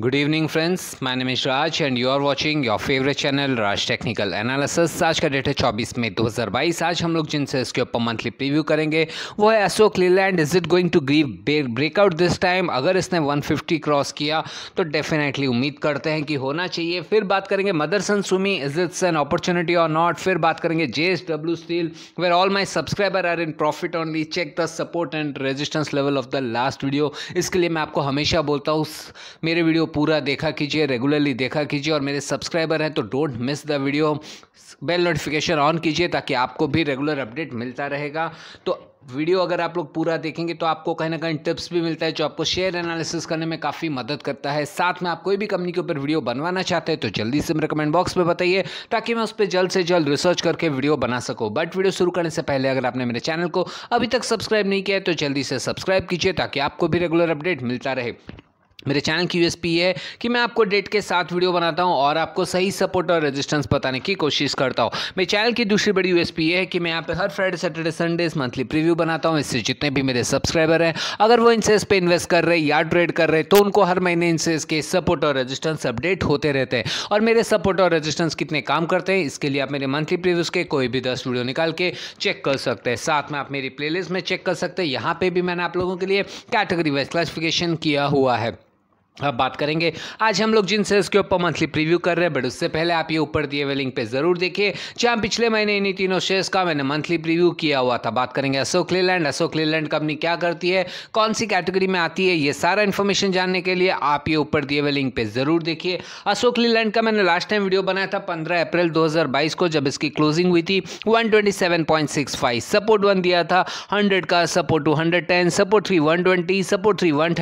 good evening friends मैं Nimesh Raj and you are watching your favourite channel Raj technical analysis आज का date है 24 मई 2022 आज हम लोग जिन इसके ऊपर मंथली प्रीव्यू करेंगे वो है Ashok Leyland is it going to give breakout this time अगर इसने 150 क्रॉस किया तो डेफिनेटली उम्मीद करते हैं कि होना चाहिए फिर बात करेंगे Motherson Sumi is it's an opportunity और नॉट फिर बात करेंगे J S W steel where all my subscriber are in profit only check the support and resistance level of the last video इसके लिए मैं आपको हमेशा बोलता हूँ मेरे वीडियो पूरा देखा कीजिए रेगुलरली देखा कीजिए और मेरे सब्सक्राइबर हैं तो don't miss the video bell notification on कीजिए ताकि आपको भी रेगुलर अपडेट मिलता रहेगा तो वीडियो अगर आप लोग पूरा देखेंगे तो आपको कहीं ना कहीं टिप्स भी मिलता है जो आपको शेयर एनालिसिस करने में काफ़ी मदद करता है साथ में आप कोई भी कंपनी के ऊपर वीडियो बनवाना चाहते हैं तो जल्दी से मेरे कमेंट बॉक्स में बताइए ताकि मैं उस पर जल्द से जल्द रिसर्च करके वीडियो बना सकूँ बट वीडियो शुरू करने से पहले अगर आपने मेरे चैनल को अभी तक सब्सक्राइब नहीं किया है तो जल्दी से सब्सक्राइब कीजिए ताकि आपको भी रेगुलर अपडेट मिलता रहे मेरे चैनल की यूएसपी है कि मैं आपको डेट के साथ वीडियो बनाता हूं और आपको सही सपोर्ट और रेजिस्टेंस बताने की कोशिश करता हूं मेरे चैनल की दूसरी बड़ी यूएसपी है कि मैं यहाँ पे हर फ्राइडे सैटरडे इस मंथली प्रीव्यू बनाता हूं इससे जितने भी मेरे सब्सक्राइबर हैं अगर वो इनसेस पे इन्वेस्ट कर रहे या ट्रेड कर रहे तो उनको हर महीने इनसेस के सपोर्ट और रजिस्टेंस अपडेट होते रहते हैं और मेरे सपोर्ट और रजिस्टेंस कितने काम करते हैं इसके लिए आप मेरे मंथली प्रीव्यूज़ के कोई भी दस वीडियो निकाल के चेक कर सकते हैं साथ में आप मेरी प्लेलिस्ट में चेक कर सकते हैं यहाँ पर भी मैंने आप लोगों के लिए कैटेगरी वाइज क्लासिफिकेशन किया हुआ है अब बात करेंगे आज हम लोग जिन शेयर्स के ऊपर मंथली प्रीव्यू कर रहे हैं बट उससे पहले आप ये ऊपर दिए हुए लिंक पे जरूर देखिए जहां पिछले महीने इन्हीं तीनों शेयर्स का मैंने मंथली प्रीव्यू किया हुआ था बात करेंगे अशोक लेलैंड अशोक लेलैंड कंपनी क्या करती है कौन सी कैटेगरी में आती है ये सारा इन्फॉर्मेशन जानने के लिए आप ये ऊपर दिए हुए लिंक पर जरूर देखिए अशोक लेलैंड का मैंने लास्ट टाइम वीडियो बनाया था पंद्रह अप्रैल दो को जब इसकी क्लोजिंग हुई थी वन सपोर्ट वन दिया था हंड्रेड का support two support three support three one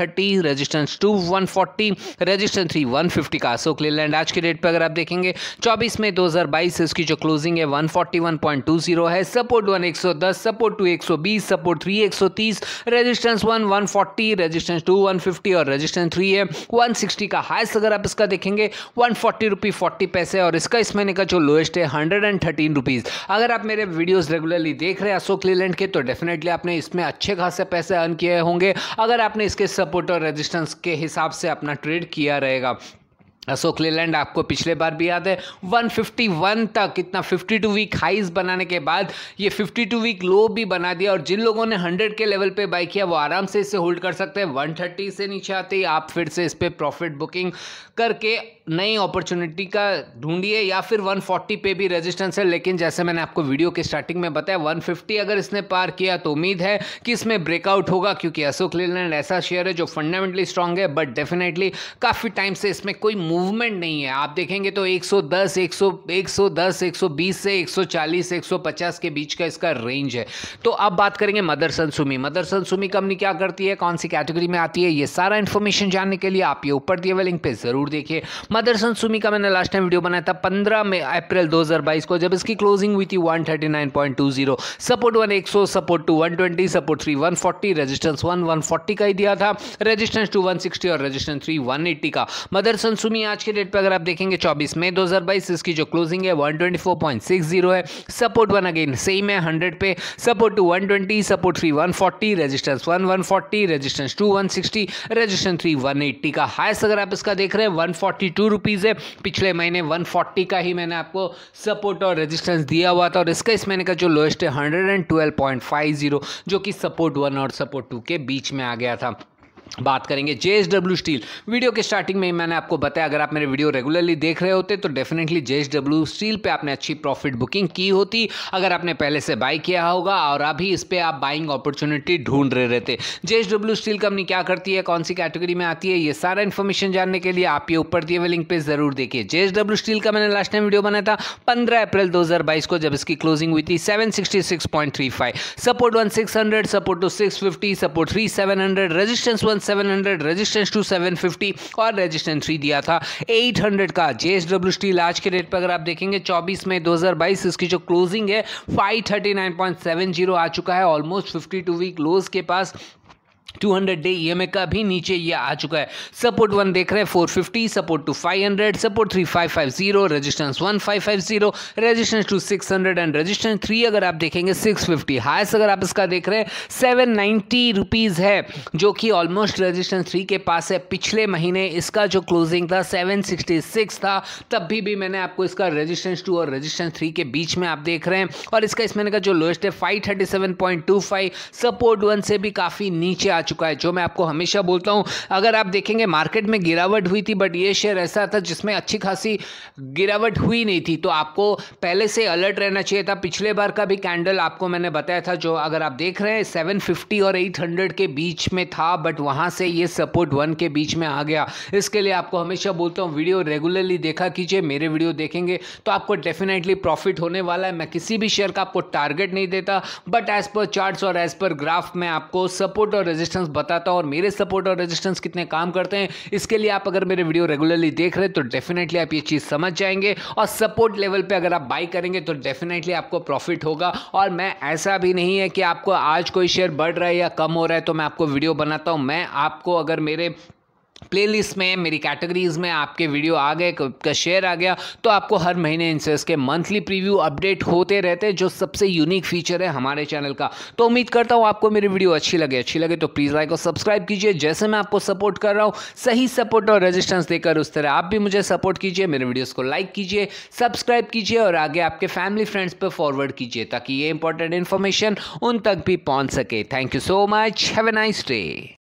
resistance two 140 registration three one fifty का अशोक लेलैंड आज की डेट पर अगर आप देखेंगे चौबीस में दो हज़ार बाईस इसकी जो क्लोजिंग है one forty one point two zero है सपोर्ट वन एक सौ दस सपोर्ट टू एक सौ बीस सपोर्ट थ्री एक सौ तीस resistance one one forty resistance two one fifty और रजिस्टेंस थ्री है वन सिक्सटी का हाइस्ट अगर आप इसका देखेंगे वन फोर्टी रुपी फोर्टी पैसे और इसका इस महीने का जो लोएस्ट है हंड्रेड एंड थर्टीन रुपीज़ अगर आप मेरे वीडियोज रेगुलरली देख रहे हैं अशोक लेलैंड के तो डेफिनेटली आपने इसमें अच्छे खासे पैसे अर्न किए होंगे अगर आपने इसके सपोर्ट और रजिस्टेंस के हिसाब से से अपना ट्रेड किया रहेगा अशोक लेलैंड आपको पिछले बार भी याद है 151 तक इतना 52 वीक हाइज बनाने के बाद ये 52 वीक लो भी बना दिया और जिन लोगों ने 100 के लेवल पे बाई किया वो आराम से इसे होल्ड कर सकते हैं 130 से नीचे आते ही आप फिर से इस पर प्रॉफिट बुकिंग करके नई अपॉर्चुनिटी का ढूंढिए या फिर 140 पे भी रेजिस्टेंस है लेकिन जैसे मैंने आपको वीडियो के स्टार्टिंग में बताया 150 अगर इसने पार किया तो उम्मीद है कि इसमें ब्रेकआउट होगा क्योंकि अशोक लेलैंड ऐसा शेयर है जो फंडामेंटली स्ट्रांग है बट डेफिनेटली काफ़ी टाइम से इसमें कोई मूव मूवमेंट नहीं है आप देखेंगे तो 110 100 110 120 से 140 150 के बीच का इसका रेंज है तो अब बात करेंगे मदर सनसुमी मदर सनसुमी कंपनी क्या करती है कौन सी कैटेगरी में आती है ये सारा इन्फॉर्मेशन जानने के लिए आप ये ऊपर दिए हुए लिंक पर ज़रूर देखिए मदर सनसुमी का मैंने लास्ट टाइम वीडियो बनाया था पंद्रह में अप्रैल दो को जब इसकी क्लोजिंग हुई थी one support one support two one support three one resistance one का ही दिया था रेजिस्टेंस टू वन और रजिस्टेंस थ्री वन का मदर सनसुमी आज के डेट पर अगर आप देखेंगे चौबीस मई दो इसकी जो क्लोजिंग है वन है सपोर्ट वन अगेन सेम है हंड्रेड पे support two one support three one resistance one one resistance two one resistance three one का हाइस अगर आप इसका देख रहे हैं वन फोर्टी है पिछले महीने वन का ही मैंने आपको सपोर्ट और रेजिस्टेंस दिया हुआ था और इसका इस महीने का जो लोएस्ट है हंड्रेड जो कि सपोर्ट वन और सपोर्ट टू के बीच में आ गया था बात करेंगे जे स्टील वीडियो के स्टार्टिंग में ही मैंने आपको बताया अगर आप मेरे वीडियो रेगुलरली देख रहे होते तो डेफिनेटली जे स्टील पे आपने अच्छी प्रॉफिट बुकिंग की होती अगर आपने पहले से बाई किया होगा और अभी इस पर आप बाइंग अपॉर्चुनिटी ढूंढ रहे रहते जे स्टील कंपनी क्या करती है कौन सी कैटेगरी में आती है ये सारा इन्फॉर्मेशन जानने के लिए आप ये ऊपर दिए हुए लिंक पर जरूर देखिए जे स्टील का मैंने लास्ट टाइम वीडियो बनाया था पंद्रह अप्रैल दो को जब इसकी क्लोजिंग हुई थी seven support one support two six support three seven resistance one one seven hundred resistance two seven fifty और रजिस्टेंस थ्री दिया था एट हंड्रेड का जे एस डब्ल्यू स्टील आज के रेट पर अगर आप देखेंगे चौबीस मई दो हज़ार बाईस इसकी जो क्लोजिंग है five thirty nine point seven zero आ चुका है almost fifty two week lows के पास 200 डे ई का भी नीचे ये आ चुका है सपोर्ट वन देख रहे हैं 450 support two 500 support 3550 resistance 1550 resistance two 600 and resistance three अगर आप देखेंगे 650 हाइस अगर आप इसका देख रहे हैं सेवन नाइन्टी है जो कि ऑलमोस्ट रेजिस्टेंस थ्री के पास है पिछले महीने इसका जो क्लोजिंग था 766 था तब भी, भी मैंने आपको इसका रजिस्टेंस टू और रजिस्टेंस थ्री के बीच में आप देख रहे हैं और इसका इस महीने का जो लोएस्ट है फाइव सपोर्ट वन से भी काफ़ी नीचे आ चुका है जो मैं आपको हमेशा बोलता हूँ अगर आप देखेंगे मार्केट में गिरावट हुई थी बट ये शेयर ऐसा था जिसमें अच्छी खासी गिरावट हुई नहीं थी तो आपको पहले से अलर्ट रहना चाहिए था पिछले बार का भी कैंडल आपको मैंने बताया था जो अगर आप देख रहे हैं सेवन और एट के बीच में था बट वहाँ से ये सपोर्ट वन के बीच में आ गया इसके लिए आपको हमेशा बोलता हूँ वीडियो रेगुलरली देखा कीजिए मेरे वीडियो देखेंगे तो आपको डेफिनेटली प्रॉफिट होने वाला है मैं किसी भी शेयर का आपको टारगेट नहीं देता बट एज पर चार्ट्स और एज पर ग्राफ में आपको सपोर्ट और रजिस्टर रेजिस्टेंस बताता हूँ और मेरे सपोर्ट और रेजिस्टेंस कितने काम करते हैं इसके लिए आप अगर मेरे वीडियो रेगुलरली देख रहे हैं तो डेफिनेटली आप ये चीज़ समझ जाएंगे और सपोर्ट लेवल पर अगर आप बाई करेंगे तो डेफिनेटली आपको प्रॉफिट होगा और मैं ऐसा भी नहीं है कि आपको आज कोई शेयर बढ़ रहा है या कम हो रहा है तो मैं आपको वीडियो बनाता हूँ मैं आपको अगर मेरे प्लेलिस्ट में मेरी कैटेगरीज़ में आपके वीडियो आ गए का शेयर आ गया तो आपको हर महीने इनसे इसके मंथली प्रीव्यू अपडेट होते रहते जो सबसे यूनिक फीचर है हमारे चैनल का तो उम्मीद करता हूँ आपको मेरी वीडियो अच्छी लगे अच्छी लगे तो प्लीज़ लाइक और सब्सक्राइब कीजिए जैसे मैं आपको सपोर्ट कर रहा हूँ सही सपोर्ट और रजिस्टेंस देकर उस तरह आप भी मुझे सपोर्ट कीजिए मेरे वीडियोज़ को लाइक कीजिए सब्सक्राइब कीजिए और आगे आपके फैमिली फ्रेंड्स पर फॉरवर्ड कीजिए ताकि ये इंपॉर्टेंट इन्फॉर्मेशन उन तक भी पहुँच सके thank you so much have a nice day